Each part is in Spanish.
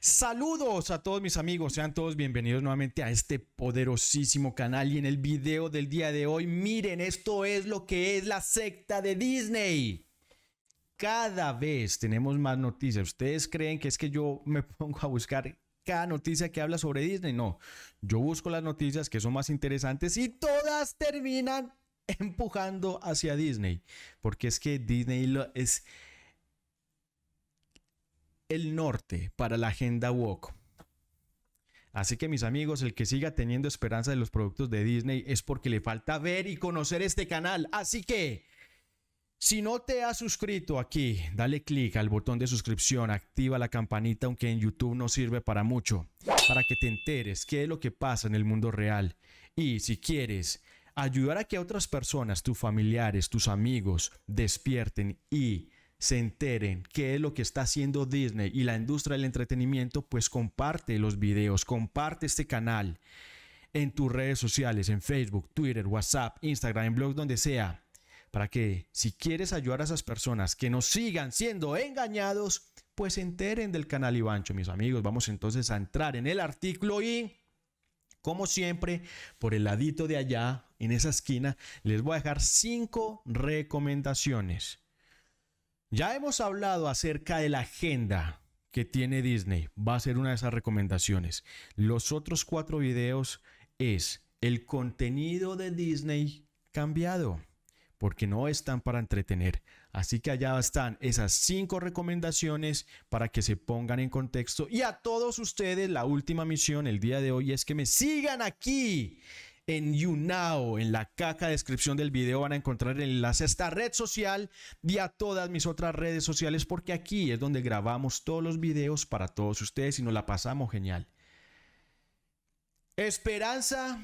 Saludos a todos mis amigos, sean todos bienvenidos nuevamente a este poderosísimo canal y en el video del día de hoy, miren, esto es lo que es la secta de Disney. Cada vez tenemos más noticias. ¿Ustedes creen que es que yo me pongo a buscar cada noticia que habla sobre Disney? No, yo busco las noticias que son más interesantes y todas terminan empujando hacia Disney, porque es que Disney es el norte para la agenda woke. Así que mis amigos, el que siga teniendo esperanza de los productos de Disney es porque le falta ver y conocer este canal. Así que, si no te has suscrito aquí, dale clic al botón de suscripción, activa la campanita, aunque en YouTube no sirve para mucho, para que te enteres qué es lo que pasa en el mundo real. Y si quieres ayudar a que otras personas, tus familiares, tus amigos, despierten y se enteren qué es lo que está haciendo Disney y la industria del entretenimiento, pues comparte los videos, comparte este canal en tus redes sociales, en Facebook, Twitter, WhatsApp, Instagram, en blogs, donde sea, para que si quieres ayudar a esas personas que nos sigan siendo engañados, pues se enteren del canal Ivancho, mis amigos. Vamos entonces a entrar en el artículo y... Como siempre, por el ladito de allá, en esa esquina, les voy a dejar cinco recomendaciones ya hemos hablado acerca de la agenda que tiene Disney. Va a ser una de esas recomendaciones. Los otros cuatro videos es el contenido de Disney cambiado, porque no están para entretener. Así que allá están esas cinco recomendaciones para que se pongan en contexto. Y a todos ustedes, la última misión el día de hoy es que me sigan aquí en YouNow. En la caja descripción del video van a encontrar el enlace a esta red social y a todas mis otras redes sociales porque aquí es donde grabamos todos los videos para todos ustedes y nos la pasamos genial. Esperanza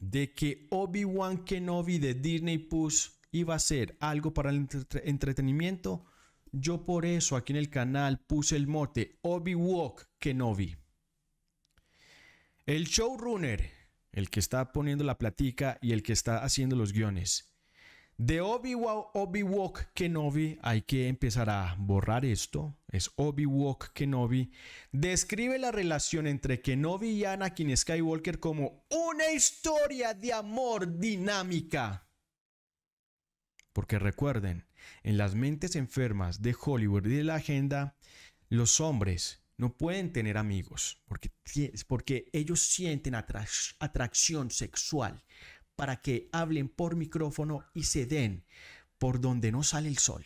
de que Obi-Wan Kenobi de Disney Plus iba a ser algo para el entretenimiento. Yo por eso aquí en el canal puse el mote Obi-Wan Kenobi. El showrunner, el que está poniendo la platica y el que está haciendo los guiones. De Obi-Wan, obi Kenobi, hay que empezar a borrar esto. Es Obi-Wan Kenobi. Describe la relación entre Kenobi y Anakin Skywalker como una historia de amor dinámica. Porque recuerden, en las mentes enfermas de Hollywood y de la agenda, los hombres no pueden tener amigos porque, ellos sienten atracción sexual para que hablen por micrófono y se den por donde no sale el sol.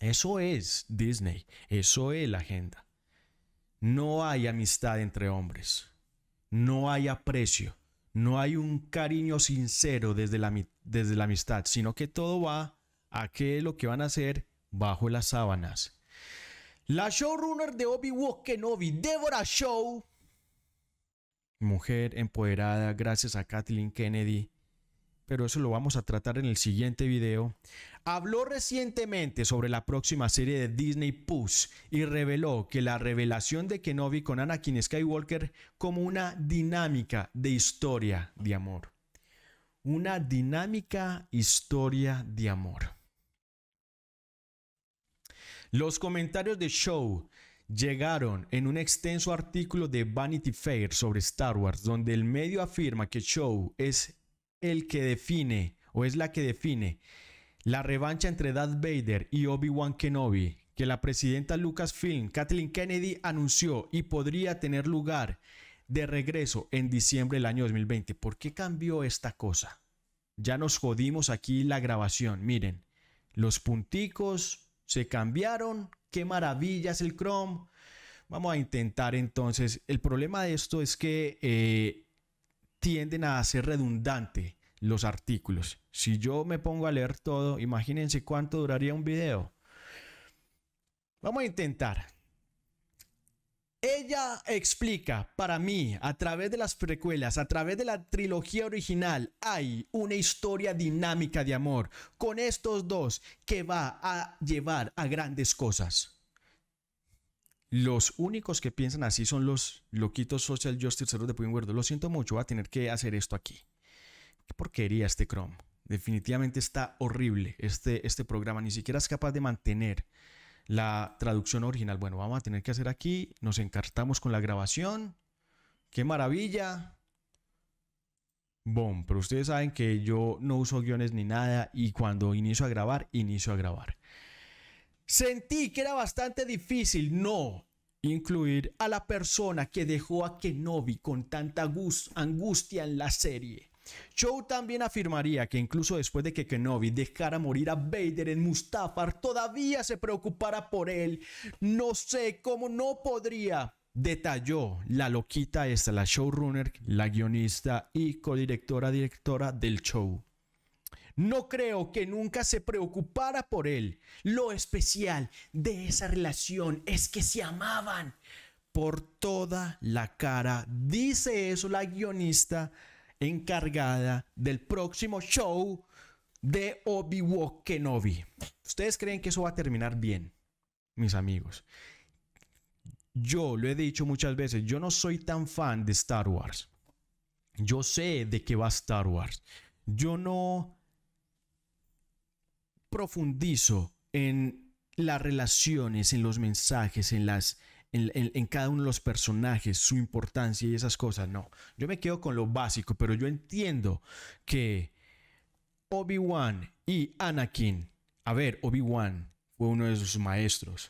Eso es Disney, eso es la agenda. No hay amistad entre hombres, no hay aprecio, no hay un cariño sincero desde la, desde la amistad, sino que todo va a qué es lo que van a hacer bajo las sábanas la showrunner de Obi-Wan Kenobi, Deborah Show. Mujer empoderada gracias a Kathleen Kennedy. Pero eso lo vamos a tratar en el siguiente video. Habló recientemente sobre la próxima serie de Disney Plus y reveló que la revelación de Kenobi con Anakin Skywalker como una dinámica de historia de amor. Una dinámica historia de amor. Los comentarios de Show llegaron en un extenso artículo de Vanity Fair sobre Star Wars, donde el medio afirma que Show es el que define o es la que define la revancha entre Darth Vader y Obi-Wan Kenobi que la presidenta Lucasfilm Kathleen Kennedy anunció y podría tener lugar de regreso en diciembre del año 2020. ¿Por qué cambió esta cosa? Ya nos jodimos aquí la grabación. Miren, los punticos, se cambiaron. Qué maravilla es el Chrome. Vamos a intentar entonces. El problema de esto es que eh, tienden a ser redundante los artículos. Si yo me pongo a leer todo, imagínense cuánto duraría un video. Vamos a intentar ella explica para mí, a través de las precuelas, a través de la trilogía original, hay una historia dinámica de amor con estos dos que va a llevar a grandes cosas. Los únicos que piensan así son los loquitos social justice de Pinward. Lo siento mucho, va a tener que hacer esto aquí. Qué porquería este Chrome. Definitivamente está horrible este, este programa. Ni siquiera es capaz de mantener la traducción original. Bueno, vamos a tener que hacer aquí, nos encartamos con la grabación. ¡Qué maravilla! Bom, pero ustedes saben que yo no uso guiones ni nada y cuando inicio a grabar, inicio a grabar. Sentí que era bastante difícil no incluir a la persona que dejó a Kenobi con tanta angustia en la serie. Chow también afirmaría que incluso después de que Kenobi dejara morir a Vader en Mustafar, todavía se preocupara por él. No sé cómo no podría. Detalló la loquita esta, la showrunner, la guionista y codirectora directora del show. No creo que nunca se preocupara por él. Lo especial de esa relación es que se amaban por toda la cara. Dice eso la guionista encargada del próximo show de Obi-Wan Kenobi. ¿Ustedes creen que eso va a terminar bien, mis amigos? Yo lo he dicho muchas veces, yo no soy tan fan de Star Wars. Yo sé de qué va Star Wars. Yo no profundizo en las relaciones, en los mensajes, en las en, cada uno de los personajes, su importancia y esas cosas. No, yo me quedo con lo básico, pero yo entiendo que Obi-Wan y Anakin, a ver, Obi-Wan fue uno de sus maestros.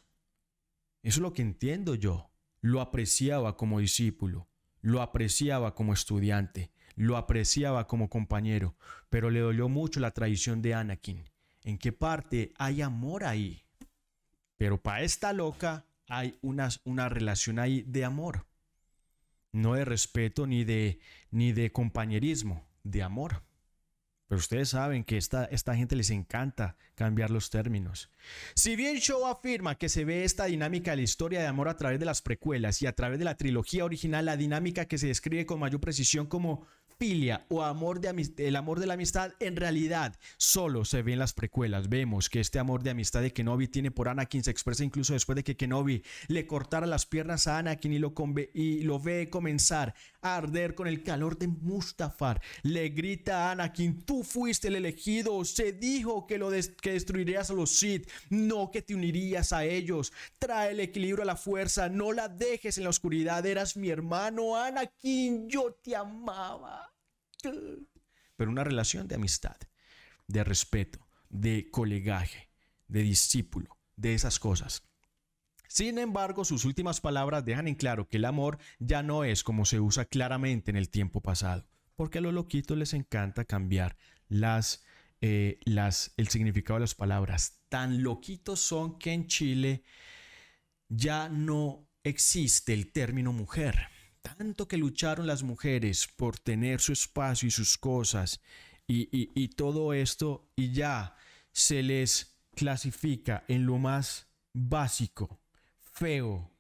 Eso es lo que entiendo yo. Lo apreciaba como discípulo, lo apreciaba como estudiante, lo apreciaba como compañero, pero le dolió mucho la traición de Anakin. ¿En qué parte hay amor ahí? Pero para esta loca, hay una, relación ahí de amor, no de respeto ni de, ni de compañerismo, de amor. Pero ustedes saben que esta, esta gente les encanta cambiar los términos. Si bien Show afirma que se ve esta dinámica de la historia de amor a través de las precuelas y a través de la trilogía original, la dinámica que se describe con mayor precisión como o amor de el amor de la amistad en realidad solo se ve en las precuelas. Vemos que este amor de amistad de Kenobi tiene por Anakin se expresa incluso después de que Kenobi le cortara las piernas a Anakin y lo, ve comenzar a arder con el calor de Mustafar. Le grita a Anakin, tú fuiste el elegido, se dijo que, lo que destruirías a los Sith, no que te unirías a ellos. Trae el equilibrio a la fuerza, no la dejes en la oscuridad, eras mi hermano Anakin, yo te amaba. Pero una relación de amistad, de respeto, de colegaje, de discípulo, de esas cosas. Sin embargo, sus últimas palabras dejan en claro que el amor ya no es como se usa claramente en el tiempo pasado, porque a los loquitos les encanta cambiar las, eh, las, el significado de las palabras. Tan loquitos son que en Chile ya no existe el término mujer tanto que lucharon las mujeres por tener su espacio y sus cosas y, todo esto y ya se les clasifica en lo más básico, feo,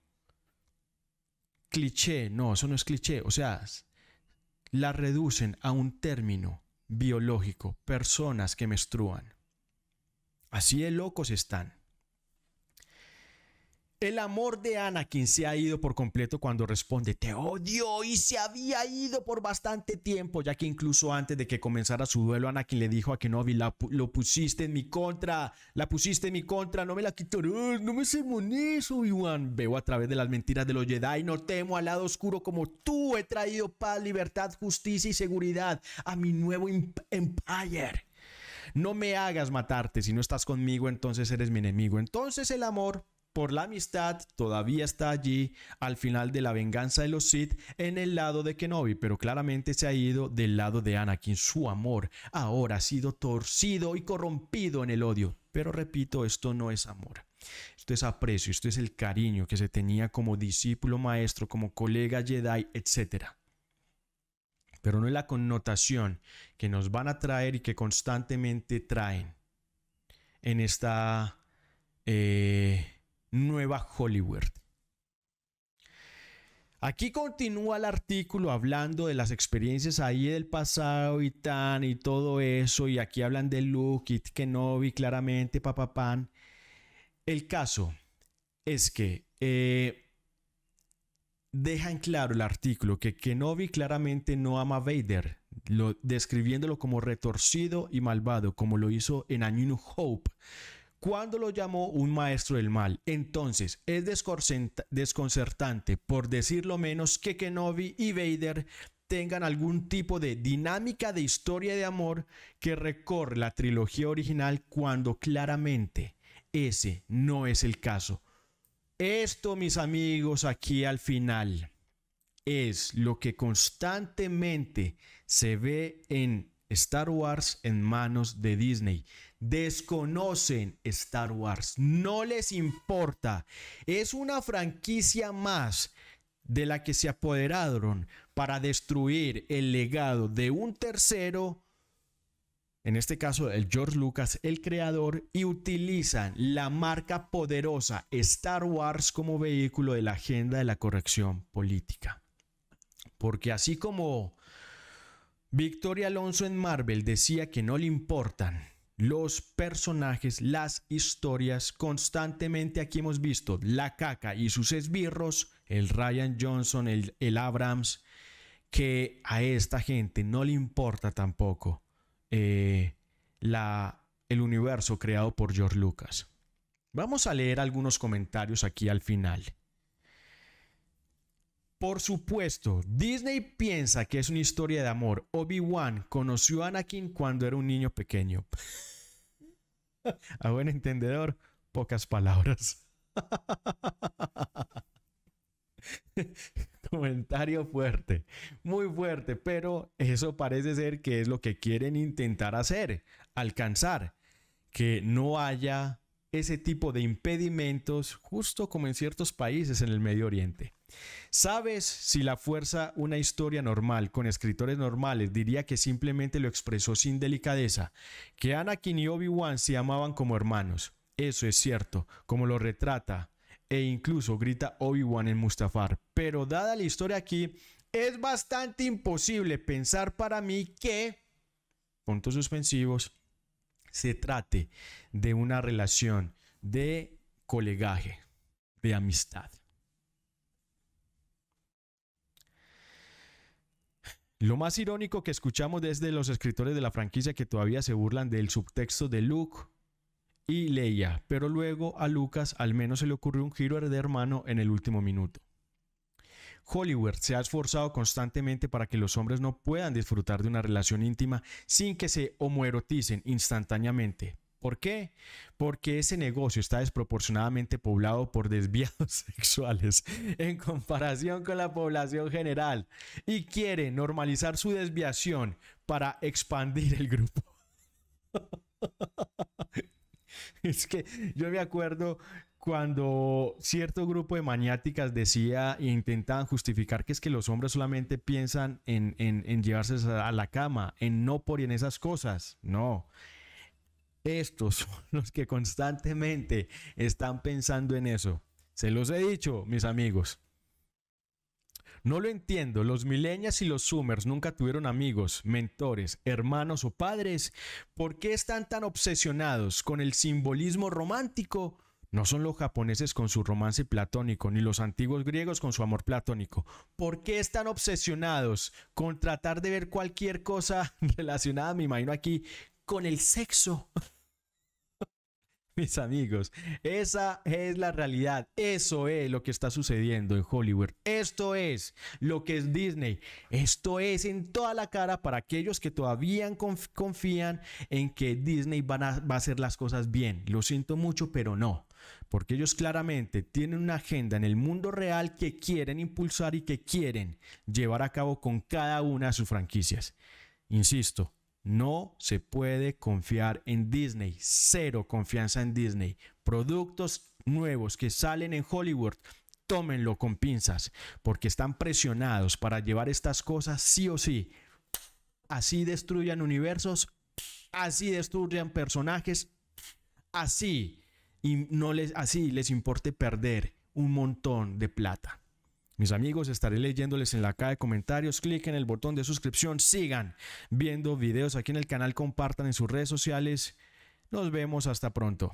cliché, no, eso no es cliché, o sea, la reducen a un término biológico, personas que menstruan. Así de locos están. El amor de Anakin se ha ido por completo cuando responde te odio y se había ido por bastante tiempo, ya que incluso antes de que comenzara su duelo, Anakin le dijo a Kenobi, la, lo pusiste en mi contra, la pusiste en mi contra, no me la quitarás, no me se obi Iwan. Veo a través de las mentiras de los Jedi, no temo al lado oscuro como tú, he traído paz, libertad, justicia y seguridad a mi nuevo empire. No me hagas matarte, si no estás conmigo entonces eres mi enemigo. Entonces el amor por la amistad todavía está allí al final de la venganza de los Sith en el lado de Kenobi, pero claramente se ha ido del lado de Anakin. Su amor ahora ha sido torcido y corrompido en el odio. Pero repito, esto no es amor. Esto es aprecio, esto es el cariño que se tenía como discípulo maestro, como colega Jedi, etc. Pero no es la connotación que nos van a traer y que constantemente traen en esta... Eh, Nueva Hollywood. Aquí continúa el artículo hablando de las experiencias ahí del pasado y tan y todo eso. Y aquí hablan de Luke y Kenobi claramente, papapán. El caso es que eh, Dejan claro el artículo que Kenobi claramente no ama Vader, describiéndolo como retorcido y malvado, como lo hizo en A New Hope cuando lo llamó un maestro del mal. Entonces, es desconcertante, por decirlo menos, que Kenobi y Vader tengan algún tipo de dinámica de historia de amor que recorre la trilogía original cuando claramente ese no es el caso. Esto, mis amigos, aquí al final es lo que constantemente se ve en Star Wars en manos de Disney. Desconocen Star Wars, no les importa. Es una franquicia más de la que se apoderaron para destruir el legado de un tercero, en este caso el George Lucas, el creador, y utilizan la marca poderosa Star Wars como vehículo de la agenda de la corrección política. Porque así como Victoria Alonso en Marvel decía que no le importan los personajes, las historias. Constantemente aquí hemos visto la caca y sus esbirros, el Ryan Johnson, el, Abrams, que a esta gente no le importa tampoco eh, el universo creado por George Lucas. Vamos a leer algunos comentarios aquí al final. Por supuesto, Disney piensa que es una historia de amor. Obi-Wan conoció a Anakin cuando era un niño pequeño. a buen entendedor, pocas palabras. Comentario fuerte, muy fuerte, pero eso parece ser que es lo que quieren intentar hacer, alcanzar, que no haya ese tipo de impedimentos, justo como en ciertos países en el Medio Oriente. ¿Sabes si la fuerza una historia normal con escritores normales diría que simplemente lo expresó sin delicadeza? Que Anakin y Obi-Wan se amaban como hermanos. Eso es cierto, como lo retrata e incluso grita Obi-Wan en Mustafar. Pero dada la historia aquí, es bastante imposible pensar para mí que, puntos suspensivos, se trate de una relación de colegaje, de amistad. Lo más irónico que escuchamos desde los escritores de la franquicia que todavía se burlan del subtexto de Luke y Leia, pero luego a Lucas al menos se le ocurrió un giro de hermano en el último minuto. Hollywood se ha esforzado constantemente para que los hombres no puedan disfrutar de una relación íntima sin que se homoeroticen instantáneamente, ¿Por qué? Porque ese negocio está desproporcionadamente poblado por desviados sexuales en comparación con la población general y quiere normalizar su desviación para expandir el grupo. es que yo me acuerdo cuando cierto grupo de maniáticas decía e intentaban justificar que es que los hombres solamente piensan en, en, en llevarse a la cama, en no por y en esas cosas. No. Estos son los que constantemente están pensando en eso. Se los he dicho, mis amigos. No lo entiendo, los milenias y los sumers nunca tuvieron amigos, mentores, hermanos o padres. ¿Por qué están tan obsesionados con el simbolismo romántico? No son los japoneses con su romance platónico, ni los antiguos griegos con su amor platónico. ¿Por qué están obsesionados con tratar de ver cualquier cosa relacionada, me imagino aquí, con el sexo. Mis amigos, esa es la realidad. Eso es lo que está sucediendo en Hollywood. Esto es lo que es Disney. Esto es en toda la cara para aquellos que todavía confían en que Disney van a, va a hacer las cosas bien. Lo siento mucho, pero no. Porque ellos claramente tienen una agenda en el mundo real que quieren impulsar y que quieren llevar a cabo con cada una de sus franquicias. Insisto, no se puede confiar en Disney. Cero confianza en Disney. Productos nuevos que salen en Hollywood, tómenlo con pinzas, porque están presionados para llevar estas cosas sí o sí. Así destruyan universos, así destruyan personajes, así y no les así les importe perder un montón de plata. Mis amigos, estaré leyéndoles en la caja de comentarios. cliquen en el botón de suscripción. Sigan viendo videos aquí en el canal. Compartan en sus redes sociales. Nos vemos hasta pronto.